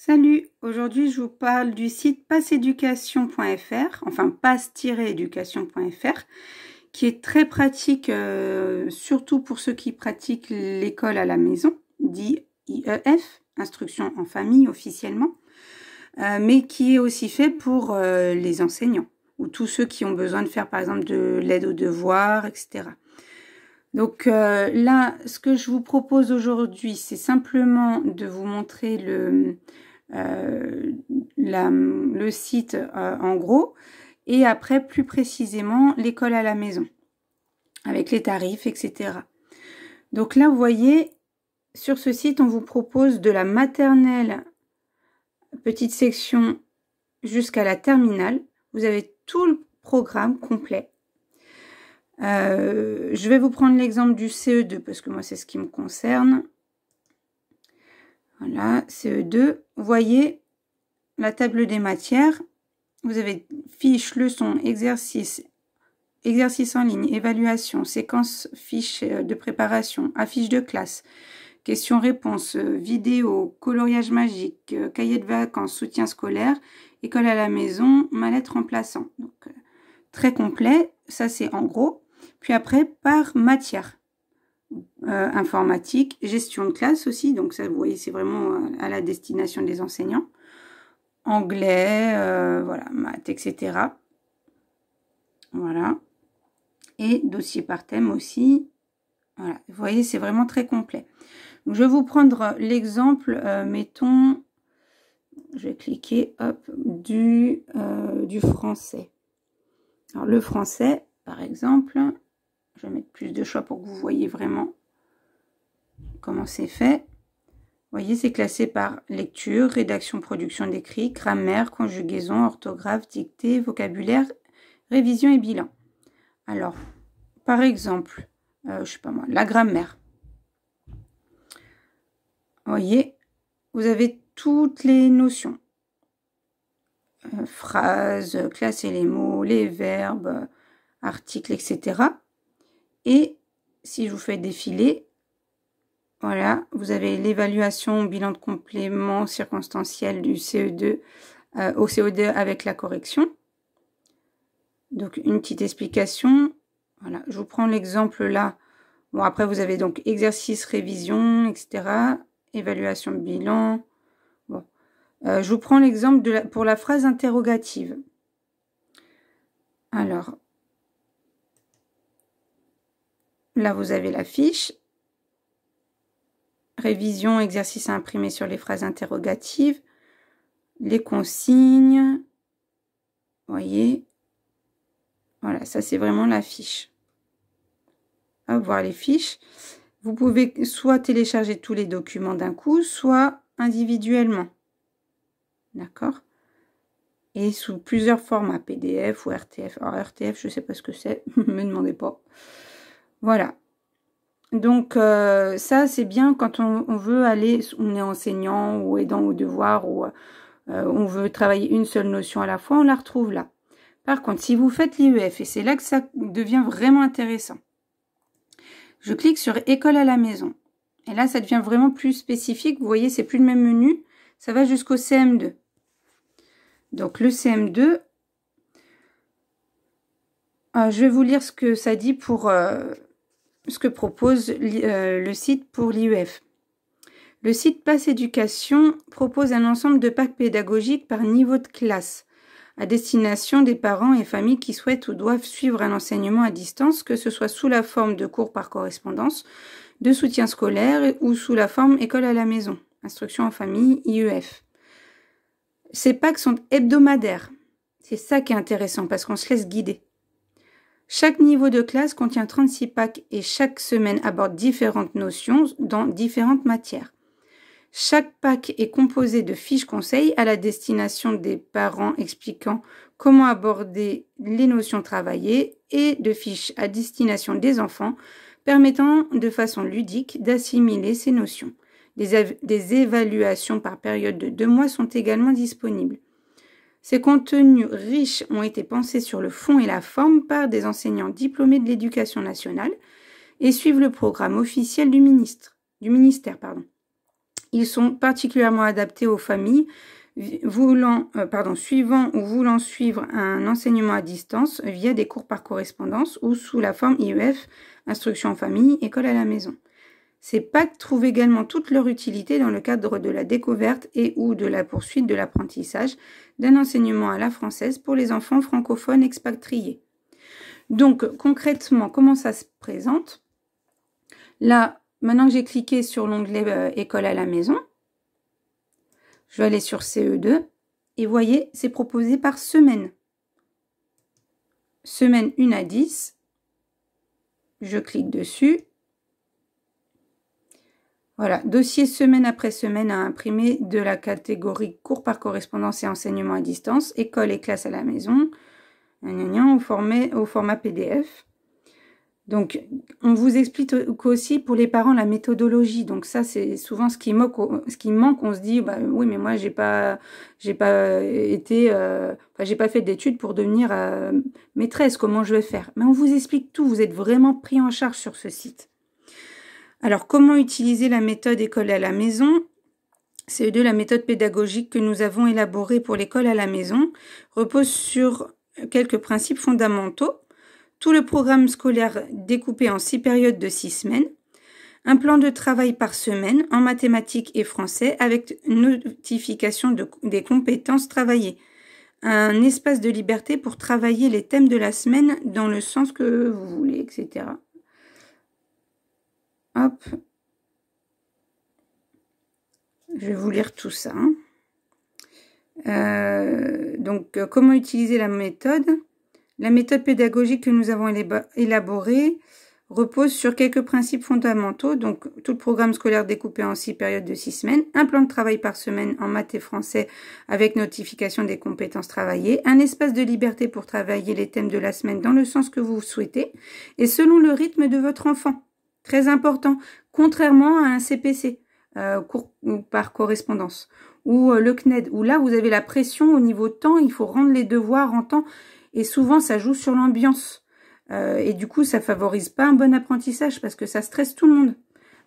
Salut, aujourd'hui je vous parle du site passeeducation.fr enfin passe-éducation.fr, qui est très pratique, euh, surtout pour ceux qui pratiquent l'école à la maison, dit IEF, instruction en famille officiellement, euh, mais qui est aussi fait pour euh, les enseignants ou tous ceux qui ont besoin de faire par exemple de l'aide aux devoirs, etc. Donc euh, là, ce que je vous propose aujourd'hui, c'est simplement de vous montrer le, euh, le site euh, en gros et après plus précisément l'école à la maison avec les tarifs, etc. Donc là, vous voyez, sur ce site, on vous propose de la maternelle petite section jusqu'à la terminale. Vous avez tout le programme complet. Euh, je vais vous prendre l'exemple du CE2 parce que moi c'est ce qui me concerne. Voilà, CE2. Vous voyez la table des matières. Vous avez fiche, leçon, exercice, exercice en ligne, évaluation, séquence fiche euh, de préparation, affiche de classe, questions-réponses, euh, vidéo, coloriage magique, cahier de vacances, soutien scolaire, école à la maison, mallette remplaçant. Donc, très complet. Ça, c'est en gros. Puis après, par matière. Euh, informatique, gestion de classe aussi, donc ça vous voyez c'est vraiment euh, à la destination des enseignants, anglais, euh, voilà, maths, etc. Voilà. Et dossier par thème aussi. Voilà, vous voyez c'est vraiment très complet. je vais vous prendre l'exemple, mettons, je vais cliquer, hop, du, du français. Alors le français, par exemple, je vais mettre plus de choix pour que vous voyez vraiment comment c'est fait. Vous voyez, c'est classé par lecture, rédaction, production d'écrit, grammaire, conjugaison, orthographe, dictée, vocabulaire, révision et bilan. Alors, par exemple, euh, je sais pas moi, la grammaire. Vous voyez, vous avez toutes les notions. Euh, phrases, classer les mots, les verbes, articles, etc. Et si je vous fais défiler, voilà, vous avez l'évaluation bilan de complément circonstanciel du CE2 euh, au CO2 avec la correction. Donc une petite explication. Voilà, je vous prends l'exemple là. Bon, après vous avez donc exercice, révision, etc. Évaluation de bilan. Bon. Euh, je vous prends l'exemple pour la phrase interrogative. Alors, Là, vous avez la fiche. Révision, exercice à imprimer sur les phrases interrogatives. Les consignes. Voyez. Voilà, ça c'est vraiment la fiche. voir les fiches. Vous pouvez soit télécharger tous les documents d'un coup, soit individuellement. D'accord Et sous plusieurs formats, PDF ou RTF. Alors RTF, je ne sais pas ce que c'est, ne me demandez pas. Voilà. Donc euh, ça, c'est bien quand on, veut aller, on est enseignant ou aidant au devoir ou euh, on veut travailler une seule notion à la fois, on la retrouve là. Par contre, si vous faites l'IEF, et c'est là que ça devient vraiment intéressant, je clique sur école à la maison. Et là, ça devient vraiment plus spécifique. Vous voyez, c'est plus le même menu. Ça va jusqu'au CM2. Donc le CM2, euh, je vais vous lire ce que ça dit pour, ce que propose euh, le site pour l'IEF. Le site passe Éducation propose un ensemble de packs pédagogiques par niveau de classe à destination des parents et familles qui souhaitent ou doivent suivre un enseignement à distance, que ce soit sous la forme de cours par correspondance, de soutien scolaire ou sous la forme école à la maison, instruction en famille, IEF. Ces packs sont hebdomadaires. C'est ça qui est intéressant parce qu'on se laisse guider. Chaque niveau de classe contient 36 packs et chaque semaine aborde différentes notions dans différentes matières. Chaque pack est composé de fiches conseils à la destination des parents expliquant comment aborder les notions travaillées et de fiches à destination des enfants permettant de façon ludique d'assimiler ces notions. Des, des, évaluations par période de deux mois sont également disponibles. Ces contenus riches ont été pensés sur le fond et la forme par des enseignants diplômés de l'éducation nationale et suivent le programme officiel du, ministre, du ministère. Pardon. Ils sont particulièrement adaptés aux familles voulant, euh, pardon, suivant ou voulant suivre un enseignement à distance via des cours par correspondance ou sous la forme IEF, instruction en famille, école à la maison. Ces packs trouvent également toute leur utilité dans le cadre de la découverte et ou de la poursuite de l'apprentissage d'un enseignement à la française pour les enfants francophones expatriés. Donc concrètement, comment ça se présente Là, maintenant que j'ai cliqué sur l'onglet euh, École à la maison, je vais aller sur CE2 et voyez, c'est proposé par semaine. Semaine 1 à 10. Je clique dessus voilà, dossier semaine après semaine à imprimer de la catégorie cours par correspondance et enseignement à distance, école et classe à la maison, au format, au format PDF. Donc, on vous explique aussi pour les parents la méthodologie. Donc ça, c'est souvent ce qui, manque. On se dit, bah oui, mais moi j'ai pas, j'ai pas été, euh, j'ai pas fait d'études pour devenir euh, maîtresse. Comment je vais faire Mais on vous explique tout. Vous êtes vraiment pris en charge sur ce site. Alors comment utiliser la méthode école à la maison C'est de la méthode pédagogique que nous avons élaborée pour l'école à la maison, repose sur quelques principes fondamentaux. Tout le programme scolaire découpé en six périodes de six semaines. Un plan de travail par semaine en mathématiques et français avec notification des compétences travaillées. Un espace de liberté pour travailler les thèmes de la semaine dans le sens que vous voulez, etc. Hop. Je vais vous lire tout ça. Hein. Euh, donc, euh, comment utiliser la méthode La méthode pédagogique que nous avons élaborée repose sur quelques principes fondamentaux. Donc, tout le programme scolaire découpé en six périodes de six semaines, un plan de travail par semaine en maths et français avec notification des compétences travaillées, un espace de liberté pour travailler les thèmes de la semaine dans le sens que vous souhaitez et selon le rythme de votre enfant. Très important, contrairement à un CPC, euh, par correspondance, ou euh, le CNED, où là, vous avez la pression au niveau temps, il faut rendre les devoirs en temps, et souvent, ça joue sur l'ambiance. Euh, et du coup, ça favorise pas un bon apprentissage, parce que ça stresse tout le monde.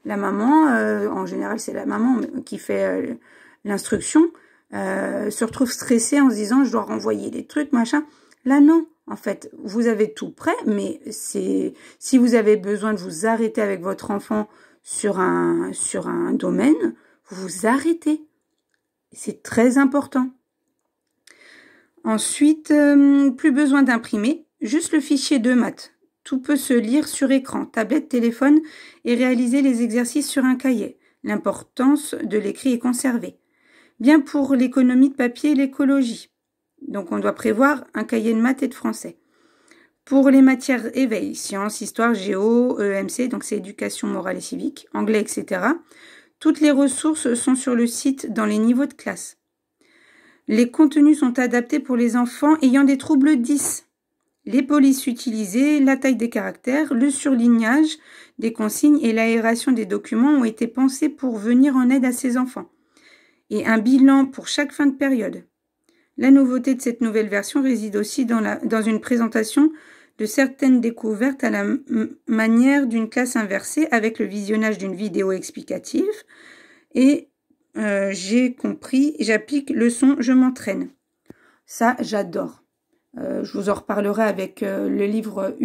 La maman, euh, en général, c'est la maman qui fait l'instruction, se retrouve stressée en se disant, je dois renvoyer des trucs, machin. Là, non. En fait, vous avez tout prêt, mais c'est si vous avez besoin de vous arrêter avec votre enfant sur un, sur un domaine, vous vous arrêtez. C'est très important. Ensuite, euh, plus besoin d'imprimer, juste le fichier de maths. Tout peut se lire sur écran, tablette, téléphone et réaliser les exercices sur un cahier. L'importance de l'écrit est conservée. Bien pour l'économie de papier et l'écologie. Donc on doit prévoir un cahier de maths et de français. Pour les matières éveil, sciences, histoire, géo, EMC, donc c'est éducation morale et civique, anglais, etc. Toutes les ressources sont sur le site dans les niveaux de classe. Les contenus sont adaptés pour les enfants ayant des troubles 10. Les polices utilisées, la taille des caractères, le surlignage des consignes et l'aération des documents ont été pensés pour venir en aide à ces enfants. Et un bilan pour chaque fin de période. La nouveauté de cette nouvelle version réside aussi dans, une présentation de certaines découvertes à la manière d'une classe inversée avec le visionnage d'une vidéo explicative et euh, j'ai compris, j'applique le son, je m'entraîne. Ça, j'adore. Euh, je vous en reparlerai avec euh, le livre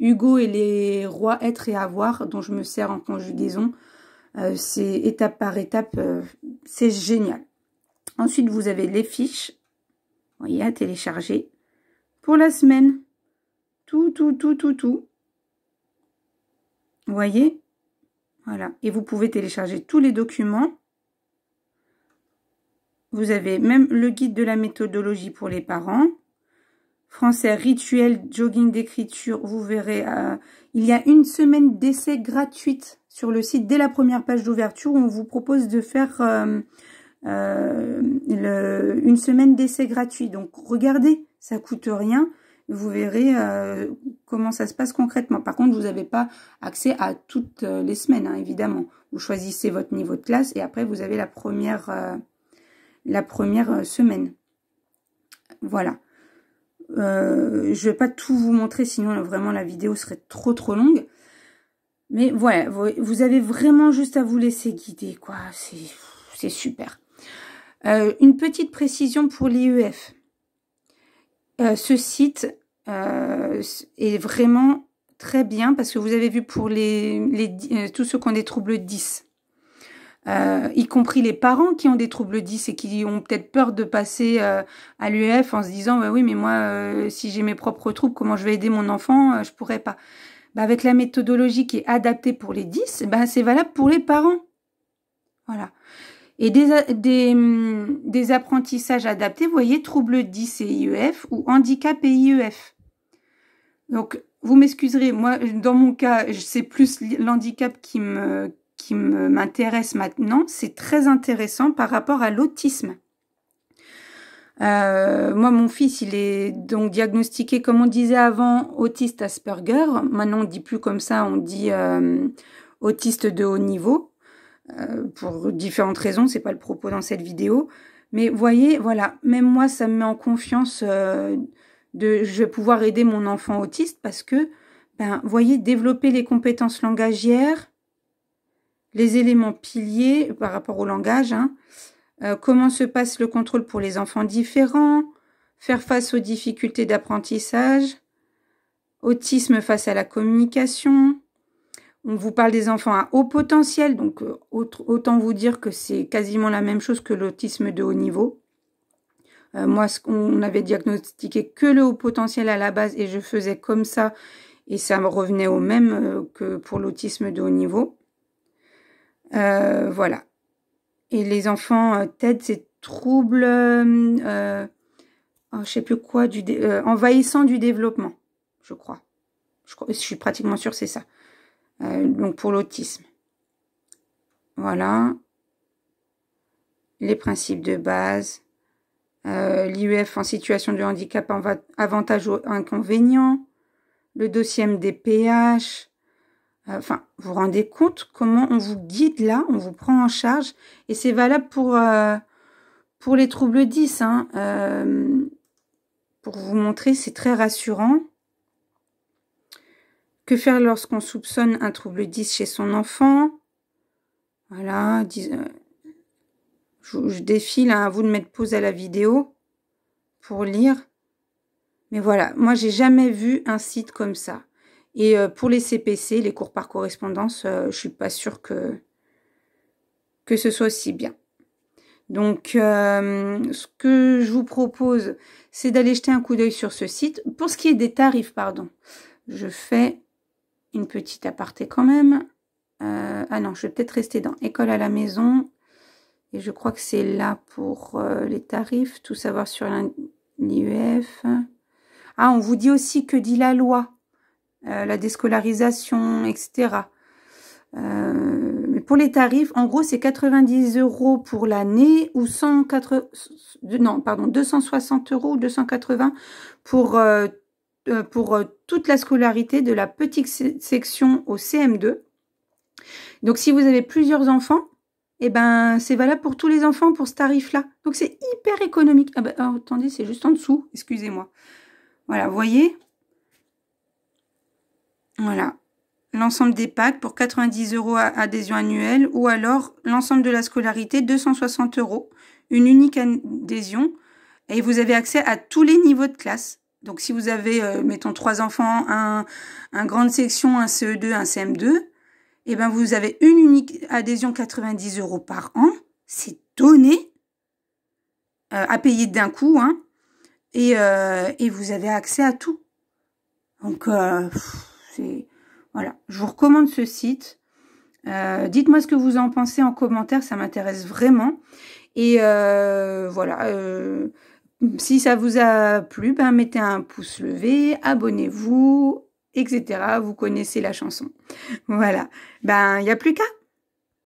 Hugo et les rois être et avoir dont je me sers en conjugaison. c'est étape par étape, c'est génial. Ensuite, vous avez les fiches voyez, à télécharger pour la semaine. Tout, tout, tout, tout, tout. Vous voyez Voilà. Et vous pouvez télécharger tous les documents. Vous avez même le guide de la méthodologie pour les parents. Français rituel, jogging d'écriture, vous verrez. Euh, il y a une semaine d'essai gratuite sur le site dès la première page d'ouverture on vous propose de faire... Euh, euh, le, une semaine d'essai gratuit. Donc regardez, ça coûte rien. Vous verrez euh, comment ça se passe concrètement. Par contre, vous n'avez pas accès à toutes euh, les semaines, hein, évidemment. Vous choisissez votre niveau de classe et après vous avez la première, la première semaine. Voilà. je ne vais pas tout vous montrer, sinon vraiment la vidéo serait trop trop longue. Mais voilà, vous avez vraiment juste à vous laisser guider, quoi. C'est super. Euh, une petite précision pour l'IUF. E euh, ce site euh, est vraiment très bien parce que vous avez vu pour les, tous ceux qui ont des troubles 10, y compris les parents qui ont des troubles 10 et qui ont peut-être peur de passer à l'UEF en se disant bah oui mais moi si j'ai mes propres troubles comment je vais aider mon enfant je pourrais pas. Bah, avec la méthodologie qui est adaptée pour les 10, ben bah, c'est valable pour les parents. Voilà et des, hum, des, apprentissages adaptés, vous voyez, trouble 10 et IEF ou handicap et IEF. Donc, vous m'excuserez, moi, dans mon cas, c'est plus l'handicap qui me qui m'intéresse maintenant, c'est très intéressant par rapport à l'autisme. Euh, moi, mon fils, il est donc diagnostiqué, comme on disait avant, autiste Asperger. Maintenant, on ne dit plus comme ça, on dit euh, autiste de haut niveau. Euh, pour différentes raisons, c'est pas le propos dans cette vidéo. Mais voyez, voilà, même moi, ça me met en confiance euh, de je vais pouvoir aider mon enfant autiste parce que, ben, voyez, développer les compétences langagières, les éléments piliers par rapport au langage, hein. euh, comment se passe le contrôle pour les enfants différents, faire face aux difficultés d'apprentissage, autisme face à la communication, on vous parle des enfants à haut potentiel, donc euh, autant vous dire que c'est quasiment la même chose que l'autisme de haut niveau. Euh, moi, on avait diagnostiqué que le haut potentiel à la base et je faisais comme ça et ça me revenait au même euh, que pour l'autisme de haut niveau. voilà. Et les enfants TED, c'est trouble... je sais plus quoi, du envahissant du développement, je crois. Je, je suis pratiquement sûre c'est ça euh, donc pour l'autisme. Voilà. Les principes de base. Euh, L'IUF e en situation de handicap en ou inconvénient, Le dossier MDPH. Euh, enfin, vous vous rendez compte comment on vous guide là, on vous prend en charge. Et c'est valable pour, euh, pour les troubles 10. Hein. Euh, pour vous montrer, c'est très rassurant. Que faire lorsqu'on soupçonne un trouble 10 chez son enfant Voilà, euh, je, je défile, hein, à vous de mettre pause à la vidéo pour lire. Mais voilà, moi j'ai jamais vu un site comme ça. Et euh, pour les CPC, les cours par correspondance, euh, je suis pas sûre que, que ce soit aussi bien. Donc, ce que je vous propose, c'est d'aller jeter un coup d'œil sur ce site. Pour ce qui est des tarifs, pardon, je fais une petite aparté quand même. Euh, ah non, je vais peut-être rester dans école à la maison. Et je crois que c'est là pour euh, les tarifs, tout savoir sur l'IUF. Ah, on vous dit aussi que dit la loi, euh, la déscolarisation, etc. mais pour les tarifs, en gros, c'est 90 euros pour l'année ou 180, non, pardon, 260 euros ou 280 pour euh, pour euh, toute la scolarité de la petite section au CM2. Donc si vous avez plusieurs enfants, eh ben c'est valable pour tous les enfants pour ce tarif-là. Donc c'est hyper économique. Ah bah, oh, attendez, c'est juste en dessous, excusez-moi. Voilà, vous voyez Voilà. L'ensemble des packs pour 90 euros à adhésion annuelle ou alors l'ensemble de la scolarité 260 euros, une unique adhésion et vous avez accès à tous les niveaux de classe. Donc si vous avez, euh, mettons, trois enfants, un, un grande section, un CE2, un CM2, eh ben vous avez une unique adhésion 90 euros par an. C'est donné euh, à payer d'un coup. Hein, et, euh, et, vous avez accès à tout. Donc, c'est... Voilà, je vous recommande ce site. Dites-moi ce que vous en pensez en commentaire, ça m'intéresse vraiment. Et voilà, euh, si ça vous a plu, ben, mettez un pouce levé, abonnez-vous, etc. Vous connaissez la chanson. Voilà. Ben, il n'y a plus qu'à.